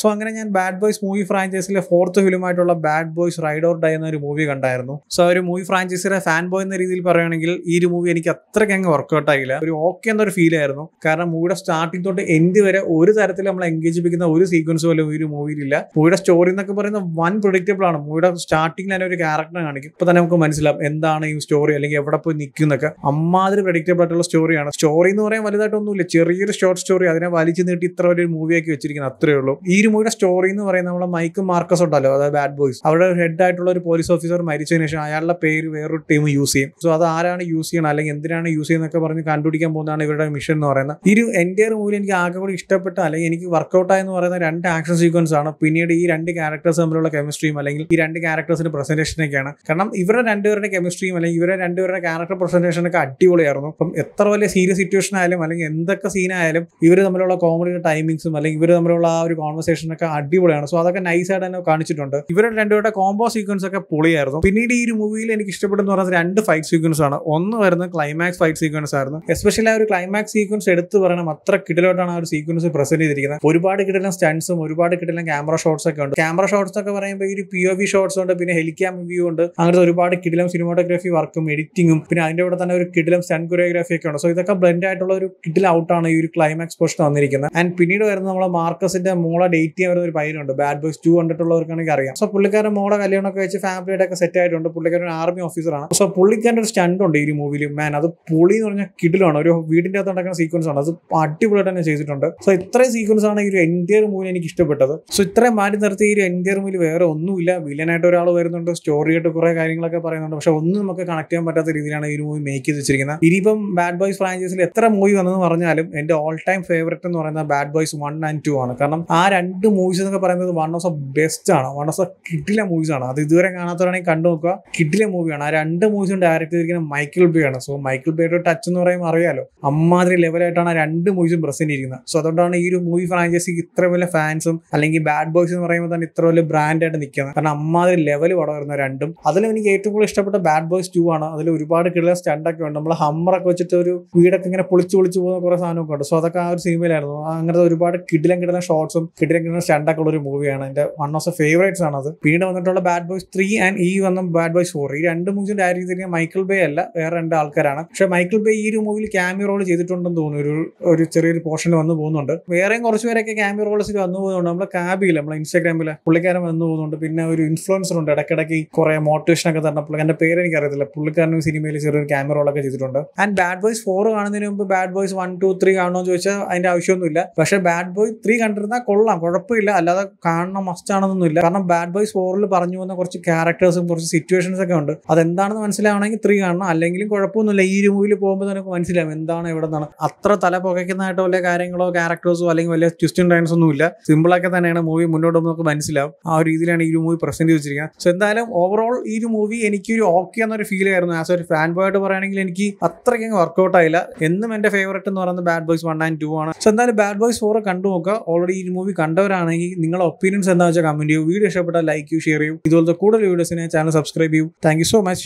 so അങ്ങനെ ഞാൻ bad boys movie ഫ്രാഞ്ചൈസിലെ ഫോർത്ത് ഫിലിമായിട്ടുള്ള bad boys ride or die എന്നൊരു മൂവി കണ്ടായിരുന്നു സോ ഒരു മൂവി ഫ്രാഞ്ചൈസിയുടെ ഫാൻ ബോയ് എന്ന രീതിയിൽ പറയുകയാണെങ്കിൽ ഈ ഒരു മൂവി എനിക്ക് അത്രയ്ക്ക് അങ്ങ് വർക്കൗട്ട് ആയില്ല ഒരു ഓക്കെ എന്നൊരു ഫീൽ ആയിരുന്നു കാരണം മൂവിയുടെ സ്റ്റാർട്ടിംഗ് തൊട്ട് എൻഡ് വരെ ഒരു തരത്തിൽ നമ്മൾ എൻഗേജിപ്പിക്കുന്ന ഒരു സീക്വൻസ് പോലും ഈ ഒരു മൂവിയിലില്ല മൂവിയുടെ സ്റ്റോറി എന്നൊക്കെ പറയുന്ന വൺ പ്രൊഡിക്റ്റബിൾ ആണ് മൂവിയുടെ സ്റ്റാർട്ടിംഗ് തന്നെ ഒരു ക്യാരക്ടർ കാണിക്കും ഇപ്പൊ തന്നെ നമുക്ക് മനസ്സിലാവും എന്താണ് ഈ സ്റ്റോറി അല്ലെങ്കിൽ എവിടെ പോയി നിൽക്കുന്നൊക്കെ എന്നൊക്കെ അമ്മാതിരി പ്രൊഡിക്റ്റബിൾ ആയിട്ടുള്ള സ്റ്റോറിയാണ് സ്റ്റോറി എന്ന് പറയാൻ വലുതായിട്ടൊന്നുമില്ല ചെറിയൊരു ഷോർട്ട് സ്റ്റോറി അതിനെ വലിച്ചു നീട്ടി ഇത്ര വലിയൊരു മൂവിയാക്കി വെച്ചിരിക്കുന്നത് അത്രേ ഉള്ളൂ ഈ ഒരു മൂവിയുടെ സ്റ്റോറി എന്ന് പറയുന്നത് നമ്മളെ മൈക്ക് മാർക്കസ് ഉണ്ടല്ലോ അതായത് ബാഡ് ബോയ്സ് അവരുടെ ഹെഡ് ആയിട്ടുള്ള ഒരു പോലീസ് ഓഫീസർ മരിച്ചതിന് ശേഷം അയാളുടെ പേര് വേറൊരു ടീം യൂസ് ചെയ്യും സോ അത് ആരാണ് യൂസ് ചെയ്യണം അല്ലെങ്കിൽ എന്തിനാണ് യൂസ് ചെയ്യുന്നൊക്കെ പറഞ്ഞ് കണ്ടുപിടിക്കാൻ പോകുന്നതാണ് ഇവരുടെ മിഷൻ എന്ന് പറയുന്നത് ഈ ഒരു എൻ്റെ മൂവിൽ എനിക്ക് ആകെ കൂടി ഇഷ്ടപ്പെട്ട അല്ലെങ്കിൽ എനിക്ക് വർക്കൗട്ട് ആയെന്ന് പറയുന്ന രണ്ട് ആക്ഷൻ സീക്വൻസ് ആണ് പിന്നീട് ഈ രണ്ട് ക്യാരക്ടേഴ്സ് തമ്മിലുള്ള കെമിസ്ട്രിയും അല്ലെങ്കിൽ ഈ രണ്ട് ക്യാരക്ടേഴ്സിന്റെ പ്രസന്റേഷനൊക്കെയാണ് കാരണം ഇവരുടെ രണ്ടുപേരുടെ കെമിസ്ട്രിയും അല്ലെങ്കിൽ ഇവരെ രണ്ടുപേരുടെ ക്യാരക്ടർ പ്രസന്റേഷനൊക്കെ അടിപൊളിയായിരുന്നു അപ്പം എത്ര വലിയ സീരിയസ് സിറ്റുവേഷൻ ആയാലും അല്ലെങ്കിൽ എന്തൊക്കെ സീനായാലും ഇവർ തമ്മിലുള്ള കോമഡിയുടെ ടൈമിങ്സും അല്ലെങ്കിൽ ഇവർ തമ്മിലുള്ള ആ ഒരു കോൺവെർസേഷൻ ഒക്കെ അടിപൊളിയാണ് സോ അതൊക്കെ നൈസായിട്ട് തന്നെ കാണിച്ചിട്ടുണ്ട് ഇവരുടെ രണ്ടുപേരുടെ കോംബോ സീക്വൻസ് ഒക്കെ പൊളിയായിരുന്നു പിന്നീട് ഈ ഒരു മൂവിയിൽ എനിക്ക് ഇഷ്ടപ്പെടുന്ന പറഞ്ഞാൽ രണ്ട് ഫൈറ്റ് സീക്വൻസ് ആണ് ഒന്ന് വരുന്നത് ക്ലൈമാക്സ് ഫൈറ്റ് സീക്വൻസ് ആയിരുന്നു എസ്പെഷ്യലി ആ ഒരു ക്ലൈമാക്സ് സീക്വൻസ് എടുത്ത് പറയണം അത്ര കിടിലോട്ടാണ് ആ ഒരു സീക്വൻസ് പ്രസന്റ് ചെയ്തിരിക്കുന്നത് ഒരുപാട് കിടലും സ്റ്റൺസും ഒരുപാട് കിടലും ക്യാമറ ഷോട്ട്സ് ഒക്കെ ഉണ്ട് ക്യാമറ ഷോട്ട്സ് ഒക്കെ പറയുമ്പോൾ ഈ ഒരു പി ഒ വി ഷോട്ട്സ് ഉണ്ട് പിന്നെ ഹെലിക്യാം വ്യൂ ഉണ്ട് അങ്ങനത്തെ ഒരുപാട് കിടിലം സിനിമാറ്റോഗ്രാഫി വർക്കും എഡിറ്റിങ്ങും പിന്നെ അതിന്റെ കൂടെ തന്നെ ഒരു കിടിലം സ്റ്റൺ കൊറിയോഗ്രാഫി ഒക്കെ ഉണ്ട് സോ ഇതൊക്കെ ബ്ലെൻഡ് ആയിട്ടുള്ള ഒരു കിഡിൽ ഔട്ടാണ് ഈ ഒരു ക്ലൈമാക്സ് പോർഷൻ വന്നിരിക്കുന്നത് ആൻഡ് പിന്നീട് വരുന്ന നമ്മളെ മാർക്കസിന്റെ മോളെ ഡേറ്റ് ഹിറ്റ് ചെയ്യാൻ വരുന്ന ഒരു പയ്യനുണ്ട് ബാഡ് ബോയ്സ് ടു കണ്ടിട്ടുള്ളവർക്കാണെങ്കിൽ അറിയാം സോ പുള്ളിക്കാരൻ മോളെ കല്യാണമൊക്കെ വെച്ച് ഫാമിലിയായിട്ടൊക്കെ സെറ്റ് ആയിട്ടുണ്ട് പുള്ളിക്കാരൻ ഒരു ആർമി ഓഫീസറാണ് സോ പുള്ളിക്കാരൻ്റെ ഒരു സ്റ്റണ്ട് ഉണ്ട് ഈ മൂവിയിൽ മാൻ അത് പുളി എന്ന് പറഞ്ഞാൽ കിടിലാണ് ഒരു വീടിന്റെ അകത്ത് നടക്കുന്ന സീക്വൻസ് ആണ് അത് അടിപൊളിയായിട്ട് തന്നെ ചെയ്തിട്ടുണ്ട് സോ ഇത്രയും സീക്വൻസ് ആണ് ഈ ഒരു എൻറ്റിയർ മൂവി എനിക്ക് ഇഷ്ടപ്പെട്ടത് സോ ഇത്രയും മാറ്റി നിർത്തി ഈ ഒരു എൻറ്റിയർ മൂവിൽ വേറെ ഒന്നുമില്ല വില്ലനായിട്ട് ഒരാൾ വരുന്നുണ്ട് സ്റ്റോറിയായിട്ട് കുറേ കാര്യങ്ങളൊക്കെ പറയുന്നുണ്ട് പക്ഷെ ഒന്നും നമുക്ക് കണക്ട് ചെയ്യാൻ പറ്റാത്ത രീതിയിലാണ് ഈ മൂവി മേക്ക് ചെയ്ത് വെച്ചിരിക്കുന്നത് ഇനിയിപ്പം ബാഡ് ബോയ്സ് ഫ്രാഞ്ചൈസിൽ എത്ര മൂവി വന്നെന്ന് പറഞ്ഞാലും എൻ്റെ ഓൾ ടൈം ഫേവറേറ്റ് എന്ന് പറയുന്നത് bad boys one and two ആണ് കാരണം ആ രണ്ട് രണ്ട് മൂവീസ് എന്നൊക്കെ പറയുന്നത് വൺ ഓഫ് ദ ബെസ്റ്റ് ആണ് വൺ ഓഫ് ദ കിഡിലെ മൂവീസ് ആണ് അത് ഇതുവരെ കാണാത്തവരാണെങ്കിൽ കണ്ടു നോക്കുക കിഡിലെ മൂവിയാണ് ആ രണ്ട് മൂവീസും ഡയറക്ട് ചെയ്തിരിക്കുന്ന മൈക്കിൾ ബേ ആണ് സോ മൈക്കിൾ ബേയുടെ ടച്ച് എന്ന് പറയുമ്പോൾ അറിയാലോ അമ്മാതിരി ലെവലായിട്ടാണ് ആ രണ്ട് മൂവീസും പ്രസന്റ് ഇരിക്കുന്നത് സോ അതുകൊണ്ടാണ് ഈ ഒരു മൂവി ഫ്രാഞ്ചൈസിക്ക് ഇത്ര വലിയ ഫാൻസും അല്ലെങ്കിൽ ബാഡ് ബോയ്സ് എന്ന് പറയുമ്പോൾ തന്നെ ഇത്ര വലിയ ബ്രാൻഡായിട്ട് നിൽക്കുന്നത് കാരണം അമ്മാതിരി ലെവൽ പടം രണ്ടും അതിലും എനിക്ക് ഏറ്റവും കൂടുതൽ ഇഷ്ടപ്പെട്ട ബാഡ് ബോയ്സ് ടു ആണ് അതിൽ ഒരുപാട് കിടല സ്റ്റണ്ടൊക്കെ ഉണ്ട് നമ്മൾ ഹമ്മറൊക്കെ വെച്ചിട്ട് ഒരു വീടൊക്കെ ഇങ്ങനെ പൊളിച്ച് പൊളിച്ച് പോകുന്ന കുറേ സാധനമൊക്കെ ഉണ്ട് സോ അതൊക്കെ ആ ഒരു സിനിമയിലായിരുന്നു അങ്ങനത്തെ ഒരുപാട് കിടിലം കിടന്ന ഷോർട്സും കിടിലം രംഗങ്ങൾ സ്റ്റാൻഡൊക്കെ ഉള്ള ഒരു മൂവിയാണ് എന്റെ വൺ ഓഫ് ദ ഫേവറേറ്റ്സ് ആണത് പിന്നീട് വന്നിട്ടുള്ള ബാഡ് ബോയ്സ് ത്രീ ആൻഡ് ഈ വന്ന ബാഡ് ബോയ്സ് ഫോർ ഈ രണ്ട് മൂവീസും ഡയറക്ട് ചെയ്തിരിക്കുന്ന മൈക്കിൾ ബേ അല്ല വേറെ രണ്ട് ആൾക്കാരാണ് പക്ഷെ മൈക്കിൾ ബേ ഈ ഒരു മൂവിയിൽ ക്യാമിയ റോൾ ചെയ്തിട്ടുണ്ടെന്ന് തോന്നുന്നു ഒരു ഒരു ചെറിയൊരു പോർഷനിൽ വന്നു പോകുന്നുണ്ട് വേറെയും കുറച്ച് പേരൊക്കെ ക്യാമിയ റോൾസിൽ വന്നു പോകുന്നുണ്ട് നമ്മളെ കാബിയിൽ നമ്മളെ ഇൻസ്റ്റാഗ്രാമിൽ പുള്ളിക്കാരൻ വന്നു പോകുന്നുണ്ട് പിന്നെ ഒരു ഇൻഫ്ലുവൻസർ ഉണ്ട് ഇടയ്ക്കിടയ്ക്ക് കുറെ മോട്ടിവേഷൻ ഒക്കെ തരണം എന്റെ പേര് എനിക്ക് അറിയത്തില്ല പുള്ളിക്കാരനും സിനിമയിൽ ചെറിയൊരു ക്യാമിയ റോളൊക്കെ ചെയ്തിട്ടുണ്ട് ആൻഡ് ബാഡ് ബോയ്സ് ഫോർ കാണുന്നതിന് മുമ്പ് bad boys one two three കാണണമെന്ന് ചോദിച്ചാൽ അതിന്റെ ആവശ്യമൊന്നുമില്ല പക്ഷെ ബാഡ് ബോയ് ത്രീ കണ്ടിരുന്നാൽ കൊള്ളാം കുഴപ്പമില്ല അല്ലാതെ കാണണം മസ്റ്റാണെന്നൊന്നുമില്ല കാരണം ബാഡ് ബോയ്സ് ഫോറിൽ പറഞ്ഞു വന്ന കുറച്ച് ക്യാരക്ടേഴ്സും കുറച്ച് സിറ്റുവേഷൻസ് ഒക്കെ ഉണ്ട് അതെന്താണെന്ന് മനസ്സിലാവണമെങ്കിൽ ത്രീ കാണണം അല്ലെങ്കിലും കുഴപ്പമൊന്നുമില്ല ഈ മൂവിയിൽ പോകുമ്പോൾ തന്നെ മനസ്സിലാവും എന്താണ് ഇവിടെ നിന്നാണ് അത്ര തല പുകയ്ക്കുന്നതായിട്ട് വലിയ കാര്യങ്ങളോ ക്യാരക്ടേഴ്സോ അല്ലെങ്കിൽ വലിയ ട്വിസ്റ്റും ടൈൻസ് ഒന്നുമില്ല സിമ്പിളൊക്കെ തന്നെയാണ് മൂവി മുന്നോട്ട് നമുക്ക് മനസ്സിലാവും ആ ഒരു രീതിയിലാണ് ഈ മൂവി പ്രസന്റ് വെച്ചിരിക്കുക സോ എന്തായാലും ഓവറോൾ ഈ ഒരു മൂവി എനിക്കൊരു ഓക്കെ എന്നൊരു ഫീൽ ആയിരുന്നു ആസ് ഒരു ഫാൻ ബോയ് ആയിട്ട് പറയുകയാണെങ്കിൽ എനിക്ക് അത്രയ്ക്ക് വർക്ക്ഔട്ട് ആയില്ല എന്നും എന്റെ ഫേവറേറ്റ് എന്ന് പറയുന്നത് bad boys one and two ആണ് സോ എന്തായാലും ബാഡ് ബോയ്സ് ഫോർ കണ്ടു നോക്കുക ഓൾറെഡി ഈ മൂവി കണ്ട കണ്ടവരാണെങ്കിൽ നിങ്ങളുടെ ഒപ്പീനിയൻസ് എന്താ വെച്ചാൽ കമന്റ് ചെയ്യൂ വീഡിയോ ഇഷ്ടപ്പെട്ടാൽ ലൈക്ക് ചെയ്യൂ ഷെയർ ചെയ്യൂ ഇതുപോലത്തെ കൂടുതൽ വീഡിയോസിനെ ചാനൽ സബ്സ്ക്രൈബ് ചെയ്യൂ താങ്ക് സോ മച്ച്